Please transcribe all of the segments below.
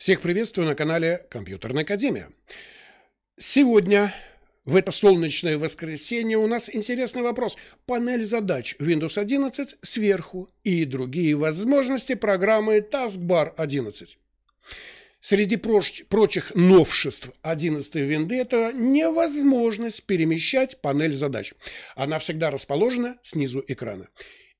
Всех приветствую на канале Компьютерная Академия. Сегодня, в это солнечное воскресенье, у нас интересный вопрос. Панель задач Windows 11 сверху и другие возможности программы Taskbar 11. Среди проч- прочих новшеств 11 винды – это невозможность перемещать панель задач. Она всегда расположена снизу экрана.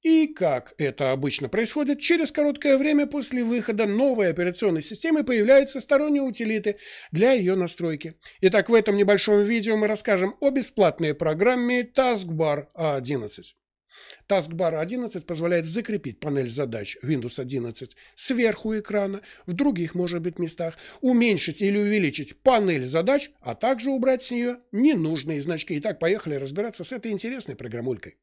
И, как это обычно происходит, через короткое время после выхода новой операционной системы появляются сторонние утилиты для ее настройки. Итак, в этом небольшом видео мы расскажем о бесплатной программе Taskbar 11. Taskbar 11 позволяет закрепить панель задач Windows 11 сверху экрана, в других, может быть, местах, уменьшить или увеличить панель задач, а также убрать с нее ненужные значки. Итак, поехали разбираться с этой интересной программулькой.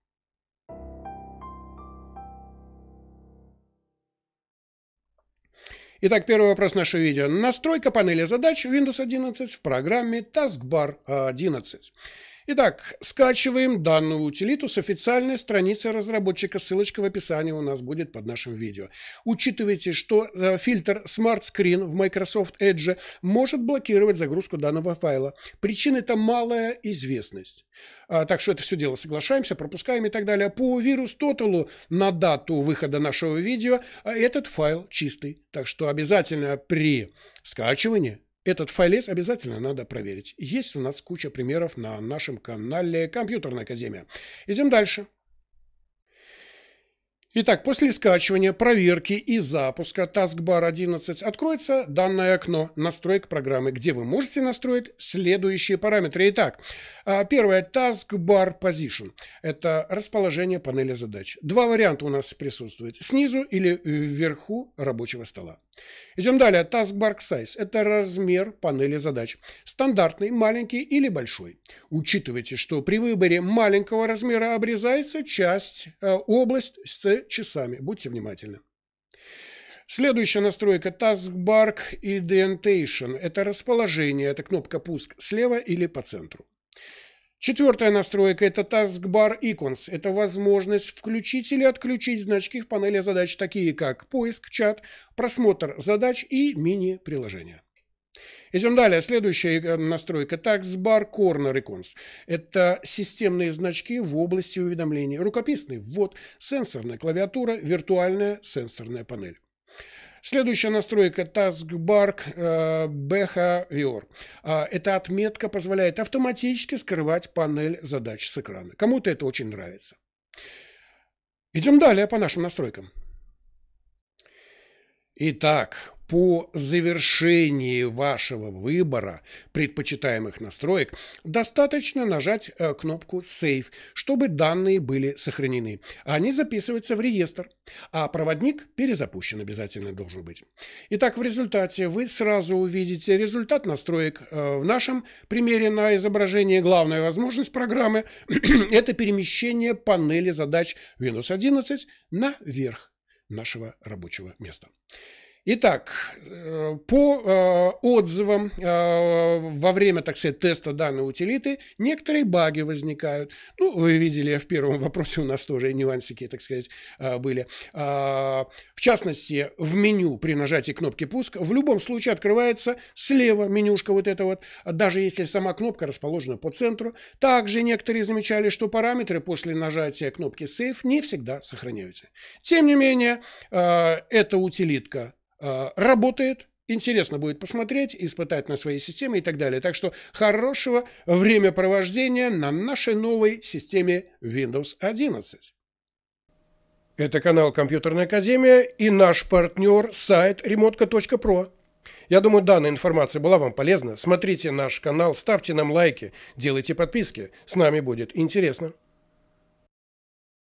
Итак, первый вопрос нашего видео. Настройка панели задач Windows 11 в программе Taskbar 11. Итак, скачиваем данную утилиту с официальной страницы разработчика. Ссылочка в описании у нас будет под нашим видео. Учитывайте, что э, фильтр Smart Screen в Microsoft Edge может блокировать загрузку данного файла. Причина это малая известность. А, так что это все дело соглашаемся, пропускаем и так далее. По вирус Тоталу на дату выхода нашего видео а, этот файл чистый. Так что обязательно при скачивании этот файлец обязательно надо проверить. Есть у нас куча примеров на нашем канале Компьютерная Академия. Идем дальше. Итак, после скачивания, проверки и запуска Taskbar 11 откроется данное окно настроек программы, где вы можете настроить следующие параметры. Итак, а, первое – Taskbar Position. Это расположение панели задач. Два варианта у нас присутствуют: снизу или вверху рабочего стола. Идем далее. Taskbar Size – это размер панели задач. Стандартный, маленький или большой. Учитывайте, что при выборе маленького размера обрезается часть, э, область с часами. Будьте внимательны. Следующая настройка Taskbar Indentation – это расположение, это кнопка «Пуск» слева или по центру. Четвертая настройка – это Taskbar Icons. Это возможность включить или отключить значки в панели задач, такие как поиск, чат, просмотр задач и мини-приложения. Идем далее. Следующая э, настройка – Taskbar Corner Icons. Это системные значки в области уведомлений. Рукописный ввод, сенсорная клавиатура, виртуальная сенсорная панель. Следующая настройка Taskbar э, Behavior. А, эта отметка позволяет автоматически скрывать панель задач с экрана. Кому-то это очень нравится. Идем далее по нашим настройкам. Итак, по завершении вашего выбора предпочитаемых настроек достаточно нажать э, кнопку «Save», чтобы данные были сохранены. Они записываются в реестр, а проводник перезапущен обязательно должен быть. Итак, в результате вы сразу увидите результат настроек. Э, в нашем примере на изображении главная возможность программы – это перемещение панели задач Windows 11 наверх нашего рабочего места. Итак, э, по э, отзывам э, во время, так сказать, теста данной утилиты некоторые баги возникают. Ну, вы видели, в первом вопросе у нас тоже нюансики, так сказать, были. В частности, в меню при нажатии кнопки «Пуск» в любом случае открывается слева менюшка вот эта вот, даже если сама кнопка расположена по центру. Также некоторые замечали, что параметры после нажатия кнопки «Сейф» не всегда сохраняются. Тем не менее, эта утилитка а, работает. Интересно будет посмотреть, испытать на своей системе и так далее. Так что хорошего времяпровождения на нашей новой системе Windows 11. Это канал Компьютерная Академия и наш партнер сайт remotka.pro. Я думаю, данная информация была вам полезна. Смотрите наш канал, ставьте нам лайки, делайте подписки. С нами будет интересно.